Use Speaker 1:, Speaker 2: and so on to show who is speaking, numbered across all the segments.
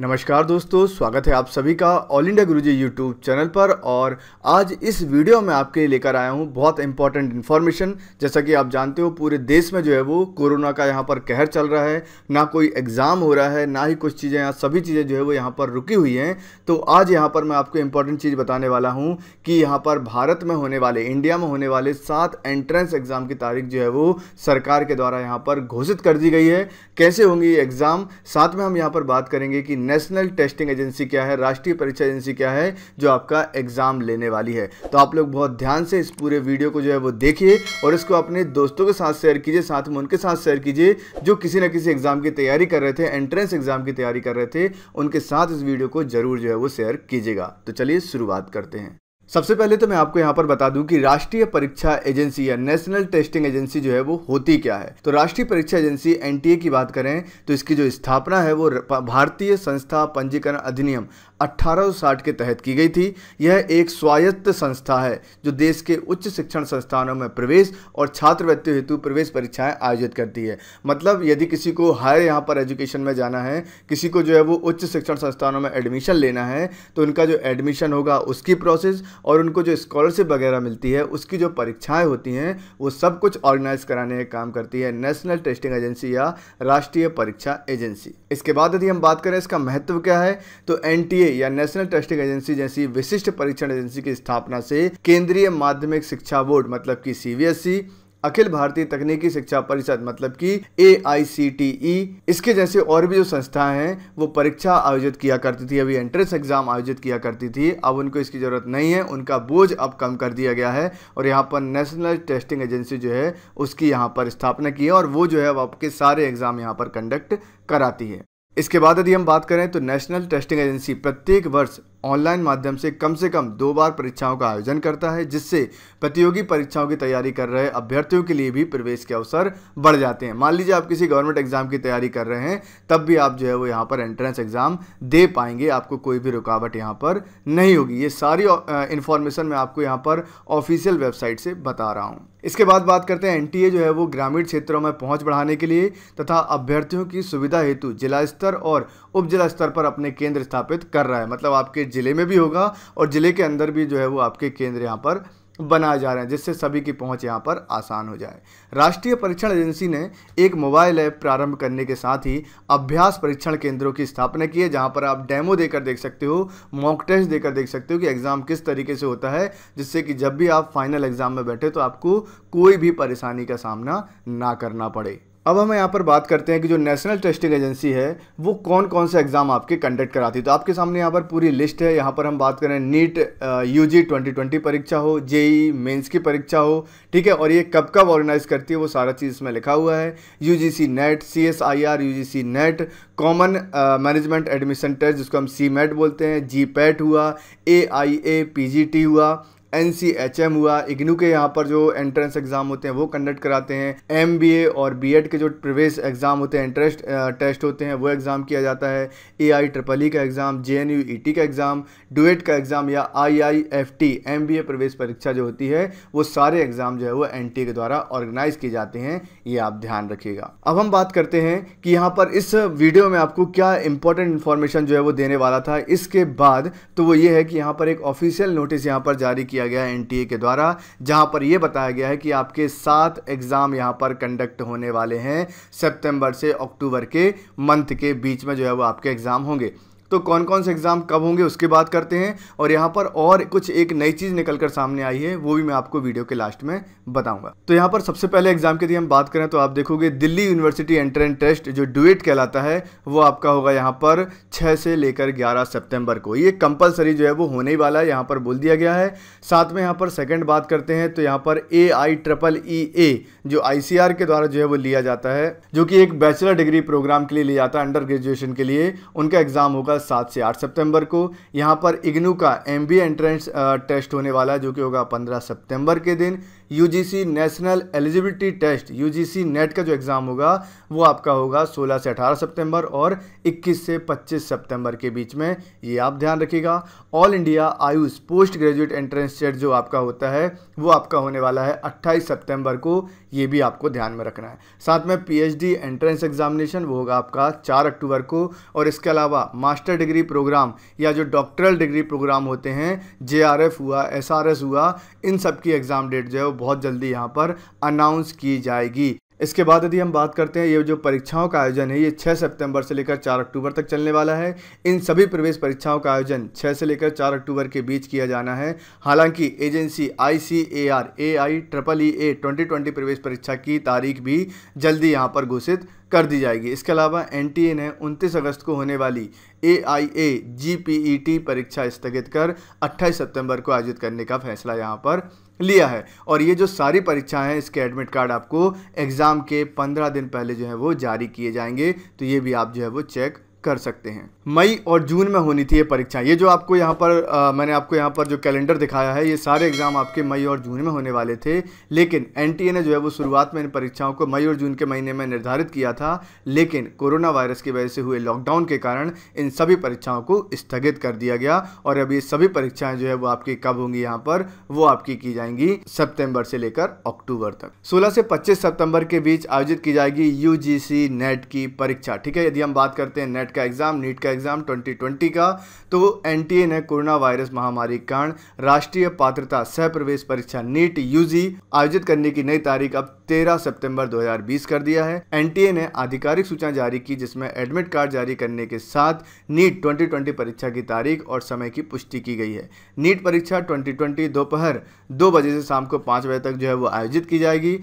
Speaker 1: नमस्कार दोस्तों स्वागत है आप सभी का All India Guruji YouTube channel पर और आज इस वीडियो में आपके लिए लेकर आया हूँ बहुत इंपॉर्टेंट इन्फॉर्मेशन जैसा कि आप जानते हो पूरे देश में जो है वो कोरोना का यहाँ पर कहर चल रहा है ना कोई एग्ज़ाम हो रहा है ना ही कुछ चीज़ें यहाँ सभी चीज़ें जो है वो यहाँ पर रुकी हुई हैं तो आज यहाँ पर मैं आपको इम्पॉर्टेंट चीज़ बताने वाला हूँ कि यहाँ पर भारत में होने वाले इंडिया में होने वाले सात एंट्रेंस एग्ज़ाम की तारीख जो है वो सरकार के द्वारा यहाँ पर घोषित कर दी गई है कैसे होंगी ये एग्ज़ाम साथ में हम यहाँ पर बात करेंगे कि नेशनल टेस्टिंग एजेंसी क्या है राष्ट्रीय परीक्षा एजेंसी क्या है जो आपका एग्ज़ाम लेने वाली है तो आप लोग बहुत ध्यान से इस पूरे वीडियो को जो है वो देखिए और इसको अपने दोस्तों के साथ शेयर कीजिए साथ में उनके साथ शेयर कीजिए जो किसी ना किसी एग्ज़ाम की तैयारी कर रहे थे एंट्रेंस एग्ज़ाम की तैयारी कर रहे थे उनके साथ इस वीडियो को ज़रूर जो है वो शेयर कीजिएगा तो चलिए शुरुआत करते हैं सबसे पहले तो मैं आपको यहाँ पर बता दूं कि राष्ट्रीय परीक्षा एजेंसी या नेशनल टेस्टिंग एजेंसी जो है वो होती क्या है तो राष्ट्रीय परीक्षा एजेंसी एन की बात करें तो इसकी जो स्थापना है वो भारतीय संस्था पंजीकरण अधिनियम 1860 के तहत की गई थी यह एक स्वायत्त संस्था है जो देश के उच्च शिक्षण संस्थानों में प्रवेश और छात्रवृत्ति हेतु प्रवेश परीक्षाएं आयोजित करती है मतलब यदि किसी को हायर यहाँ पर एजुकेशन में जाना है किसी को जो है वो उच्च शिक्षण संस्थानों में एडमिशन लेना है तो उनका जो एडमिशन होगा उसकी प्रोसेस और उनको जो स्कॉलरशिप वगैरह मिलती है उसकी जो परीक्षाएं होती हैं वो सब कुछ ऑर्गेनाइज कराने का काम करती है नेशनल टेस्टिंग एजेंसी या राष्ट्रीय परीक्षा एजेंसी इसके बाद यदि हम बात करें इसका महत्व क्या है तो एन या नेशनल टेस्टिंग एजेंसी जैसी विशिष्ट परीक्षण एजेंसी की स्थापना से केंद्रीय माध्यमिक शिक्षा बोर्ड मतलब कि सी अखिल भारतीय तकनीकी शिक्षा परिषद मतलब कि ए e। इसके जैसे और भी जो संस्थाएं हैं वो परीक्षा आयोजित किया करती थी अभी एंट्रेंस एग्जाम आयोजित किया करती थी अब उनको इसकी ज़रूरत नहीं है उनका बोझ अब कम कर दिया गया है और यहाँ पर नेशनल टेस्टिंग एजेंसी जो है उसकी यहाँ पर स्थापना की है और वो जो है अब आपके सारे एग्ज़ाम यहाँ पर कंडक्ट कराती है इसके बाद यदि हम बात करें तो नेशनल टेस्टिंग एजेंसी प्रत्येक वर्ष ऑनलाइन माध्यम से कम से कम दो बार परीक्षाओं का आयोजन करता है जिससे प्रतियोगी परीक्षाओं की तैयारी कर रहे अभ्यर्थियों के लिए भी प्रवेश के अवसर बढ़ जाते हैं मान लीजिए आप किसी गवर्नमेंट एग्जाम की तैयारी कर रहे हैं तब भी आप जो है वो यहाँ पर एंट्रेंस एग्जाम दे पाएंगे आपको कोई भी रुकावट यहाँ पर नहीं होगी ये सारी इन्फॉर्मेशन मैं आपको यहाँ पर ऑफिशियल वेबसाइट से बता रहा हूँ इसके बाद बात करते हैं एनटीए जो है वो ग्रामीण क्षेत्रों में पहुंच बढ़ाने के लिए तथा अभ्यर्थियों की सुविधा हेतु जिला स्तर और उप जिला स्तर पर अपने केंद्र स्थापित कर रहा है मतलब आपके ज़िले में भी होगा और ज़िले के अंदर भी जो है वो आपके केंद्र यहाँ पर बनाए जा रहे हैं जिससे सभी की पहुंच यहां पर आसान हो जाए राष्ट्रीय परीक्षण एजेंसी ने एक मोबाइल ऐप प्रारंभ करने के साथ ही अभ्यास परीक्षण केंद्रों की स्थापना की है जहां पर आप डेमो देकर देख सकते हो मॉक टेस्ट देकर देख सकते हो कि एग्ज़ाम किस तरीके से होता है जिससे कि जब भी आप फाइनल एग्ज़ाम में बैठे तो आपको कोई भी परेशानी का सामना ना करना पड़े अब हम यहाँ पर बात करते हैं कि जो नेशनल टेस्टिंग एजेंसी है वो कौन कौन से एग्ज़ाम आपके कंडक्ट कराती है तो आपके सामने यहाँ पर पूरी लिस्ट है यहाँ पर हम बात करें नीट यूजी 2020 परीक्षा हो जेई मेंस e की परीक्षा हो ठीक है और ये कब कब ऑर्गेनाइज करती है वो सारा चीज़ इसमें लिखा हुआ है U NET C S I R U G C NET common management admission test जिसको हम सी बोलते हैं जी पैट हुआ A I A P G T हुआ एन सी एच एम हुआ इग्नू के यहाँ पर जो एंट्रेंस एग्ज़ाम होते हैं वो कंडक्ट कराते हैं एम बी ए और बी एड e के जो प्रवेश एग्ज़ाम होते हैं इंटरेस्ट टेस्ट होते हैं वो एग्ज़ाम किया जाता है ए आई ट्रिपल ई का exam J N U E T का एग्ज़ाम डुएट का एग्ज़ाम या I I F T M B A प्रवेश परीक्षा जो होती है वो सारे एग्ज़ाम जो है वो एन टी ए के द्वारा ऑर्गेनाइज किए जाते हैं ये आप ध्यान रखिएगा अब हम बात करते हैं कि यहाँ पर इस वीडियो में आपको क्या इंपॉर्टेंट इन्फॉर्मेशन जो है वो देने वाला था इसके बाद तो वो ये है कि यहाँ पर एक ऑफिशियल नोटिस यहाँ पर जारी किया किया गया है एनटीए के द्वारा जहां पर यह बताया गया है कि आपके सात एग्ज़ाम यहां पर कंडक्ट होने वाले हैं सितंबर से अक्टूबर के मंथ के बीच में जो है वो आपके एग्ज़ाम होंगे तो कौन कौन से एग्ज़ाम कब होंगे उसकी बात करते हैं और यहाँ पर और कुछ एक नई चीज़ निकल कर सामने आई है वो भी मैं आपको वीडियो के लास्ट में बताऊंगा तो यहाँ पर सबसे पहले एग्ज़ाम के लिए हम बात करें तो आप देखोगे दिल्ली यूनिवर्सिटी एंट्रेंस टेस्ट जो डुएट कहलाता है वो आपका होगा यहाँ पर छह से लेकर ग्यारह सेप्टेम्बर को ये कंपलसरी जो है वो होने ही वाला है यहाँ पर बोल दिया गया है साथ में यहाँ पर सेकेंड बात करते हैं तो यहाँ पर ए आई ट्रिपल ई ए जो आई के द्वारा जो है वो लिया जाता है जो कि एक बैचलर डिग्री प्रोग्राम के लिए लिया जाता है अंडर ग्रेजुएशन के लिए उनका एग्ज़ाम होगा सात से आठ सितंबर को यहाँ पर इग्नू का एम बी एंट्रेंस टेस्ट होने वाला है जो कि होगा पंद्रह सितंबर के दिन UGC national eligibility test UGC NET का जो एग्ज़ाम होगा वो आपका होगा 16 से 18 सितंबर और 21 से 25 सितंबर के बीच में ये आप ध्यान रखिएगा All India AYUSH post graduate entrance test जो आपका होता है वो आपका होने वाला है अट्ठाईस सितम्बर को ये भी आपको ध्यान में रखना है साथ में पी एंट्रेंस एग्जामिनेशन वो होगा आपका चार अक्टूबर को और इसके अलावा मास्टर डिग्री प्रोग्राम या जो डॉक्टरल डिग्री प्रोग्राम होते हैं जे हुआ एस हुआ इन सब की एग्ज़ाम डेट जो है वो बहुत जल्दी यहाँ पर अनाउंस की जाएगी इसके बाद यदि हम बात करते हैं ये जो परीक्षाओं का आयोजन है ये 6 सितंबर से लेकर 4 अक्टूबर तक चलने वाला है इन सभी प्रवेश परीक्षाओं का आयोजन 6 से लेकर 4 अक्टूबर के बीच किया जाना है हालांकि agency I C A R A I triple E A twenty twenty प्रवेश परीक्षा की तारीख भी जल्दी यहाँ पर घोषित कर दी जाएगी इसके अलावा एन ने उनतीस अगस्त को होने वाली ए I A G P E T परीक्षा स्थगित कर अट्ठाईस सितंबर को आयोजित करने का फैसला यहाँ पर लिया है और ये जो सारी परीक्षाएं हैं इसके एडमिट कार्ड आपको एग्ज़ाम के पंद्रह दिन पहले जो है वो जारी किए जाएंगे तो ये भी आप जो है वो चेक कर सकते हैं मई और जून में होनी थी ये परीक्षा ये जो आपको यहाँ पर आ, मैंने आपको यहाँ पर जो कैलेंडर दिखाया है ये सारे एग्ज़ाम आपके मई और जून में होने वाले थे लेकिन एन ने जो है वो शुरुआत में इन परीक्षाओं को मई और जून के महीने में निर्धारित किया था लेकिन कोरोना वायरस की वजह से हुए लॉकडाउन के कारण इन सभी परीक्षाओं को स्थगित कर दिया गया और अब ये सभी परीक्षाएं जो है वो आपकी कब होंगी यहाँ पर वो आपकी की जाएंगी सेप्टेम्बर से लेकर अक्टूबर तक सोलह से पच्चीस सितंबर के बीच आयोजित की जाएगी यू नेट e की परीक्षा ठीक है यदि हम बात करते हैं नेट e का एग्जाम नीट e का एग्ज़ाम 2020 का तो एनटीए ने कोरोना वायरस महामारी के कारण राष्ट्रीय पात्रता सह प्रवेश परीक्षा नीट यूजी आयोजित करने की नई तारीख अब 13 सितंबर 2020 कर दिया है एनटीए ने आधिकारिक सूचना जारी की जिसमें एडमिट कार्ड जारी करने के साथ नीट ट्वेंटी परीक्षा की तारीख और समय की पुष्टि की गई है नीट परीक्षा ट्वेंटी दोपहर दो बजे से शाम को पाँच बजे तक जो है वो आयोजित की जाएगी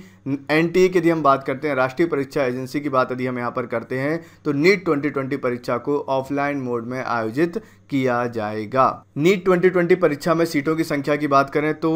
Speaker 1: एन की यदि हम बात करते हैं राष्ट्रीय परीक्षा एजेंसी की बात यदि हम यहाँ पर करते हैं तो नीट 2020 परीक्षा को ऑफलाइन ऑनलाइन मोड में आयोजित किया जाएगा नीट 2020 परीक्षा में सीटों की संख्या की बात करें तो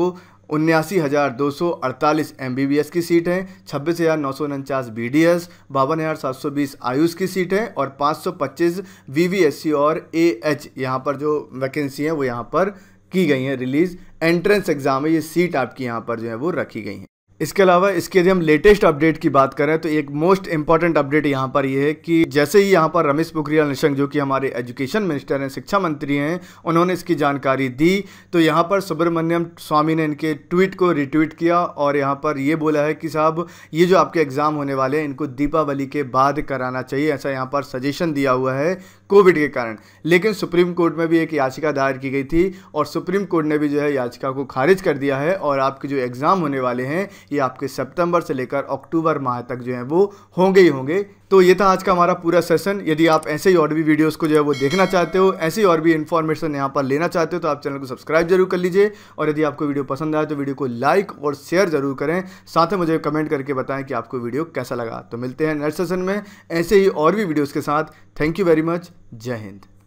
Speaker 1: उन्यासी हज़ार दो सौ अड़तालीस एम बी बी एस की सीट है छब्बीस हज़ार नौ सौ उनचास बी डी एस बावन हज़ार सात सौ बीस आयुष की सीट है और पाँच सौ पच्चीस वी वी एस सी और ए एच यहाँ पर जो वैकेंसी है वो यहाँ पर की गई हैं रिलीज़ एंट्रेंस एग्ज़ाम है ये सीट आपकी यहाँ पर जो है वो रखी गई हैं इसके अलावा इसके यदि हम लेटेस्ट अपडेट की बात करें तो एक मोस्ट इंपॉर्टेंट अपडेट यहाँ पर ये है कि जैसे ही यहाँ पर रमेश पोखरियाल निशंक जो कि हमारे एजुकेशन मिनिस्टर हैं शिक्षा मंत्री हैं उन्होंने इसकी जानकारी दी तो यहाँ पर सुब्रमण्यम स्वामी ने इनके ट्वीट को रिट्वीट किया और यहाँ पर ये बोला है कि साहब ये जो आपके एग्ज़ाम होने वाले हैं इनको दीपावली के बाद कराना चाहिए ऐसा यहाँ पर सजेशन दिया हुआ है कोविड के कारण लेकिन सुप्रीम कोर्ट में भी एक याचिका दायर की गई थी और सुप्रीम कोर्ट ने भी जो है याचिका को खारिज कर दिया है और आपके जो एग्ज़ाम होने वाले हैं ये आपके सितंबर से लेकर अक्टूबर माह तक जो है वो होंगे ही होंगे तो ये था आज का हमारा पूरा सेशन यदि आप ऐसे ही और भी वीडियोस को जो है वो देखना चाहते हो ऐसी और भी इन्फॉर्मेशन यहाँ पर लेना चाहते हो तो आप चैनल को सब्सक्राइब जरूर कर लीजिए और यदि आपको वीडियो पसंद आए तो वीडियो को लाइक और शेयर जरूर करें साथ ही मुझे कमेंट करके बताएं कि आपको वीडियो कैसा लगा तो मिलते हैं नेक्स्ट सेशन में ऐसे ही और भी वीडियोज़ के साथ थैंक यू वेरी मच जय हिंद